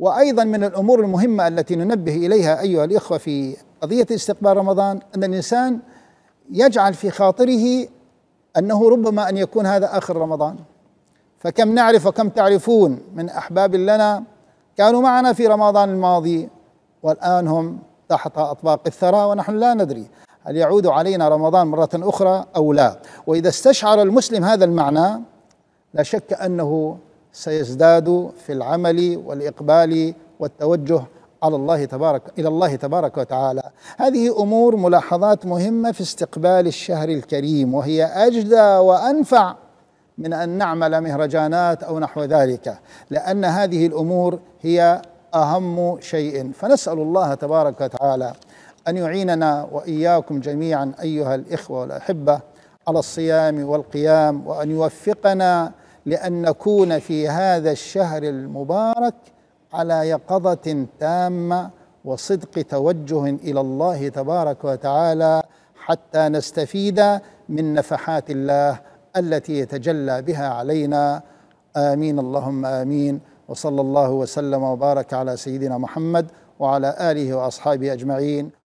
وايضا من الامور المهمه التي ننبه اليها ايها الاخوه في قضيه استقبال رمضان ان الانسان يجعل في خاطره انه ربما ان يكون هذا اخر رمضان فكم نعرف وكم تعرفون من احباب لنا كانوا معنا في رمضان الماضي والان هم تحت اطباق الثرى ونحن لا ندري هل يعود علينا رمضان مره اخرى او لا واذا استشعر المسلم هذا المعنى لا شك انه سيزداد في العمل والإقبال والتوجه على الله تبارك إلى الله تبارك وتعالى هذه أمور ملاحظات مهمة في استقبال الشهر الكريم وهي أجدى وأنفع من أن نعمل مهرجانات أو نحو ذلك لأن هذه الأمور هي أهم شيء فنسأل الله تبارك وتعالى أن يعيننا وإياكم جميعا أيها الإخوة والأحبة على الصيام والقيام وأن يوفقنا لأن نكون في هذا الشهر المبارك على يقظة تامة وصدق توجه إلى الله تبارك وتعالى حتى نستفيد من نفحات الله التي يتجلى بها علينا آمين اللهم آمين وصلى الله وسلم وبارك على سيدنا محمد وعلى آله وأصحابه أجمعين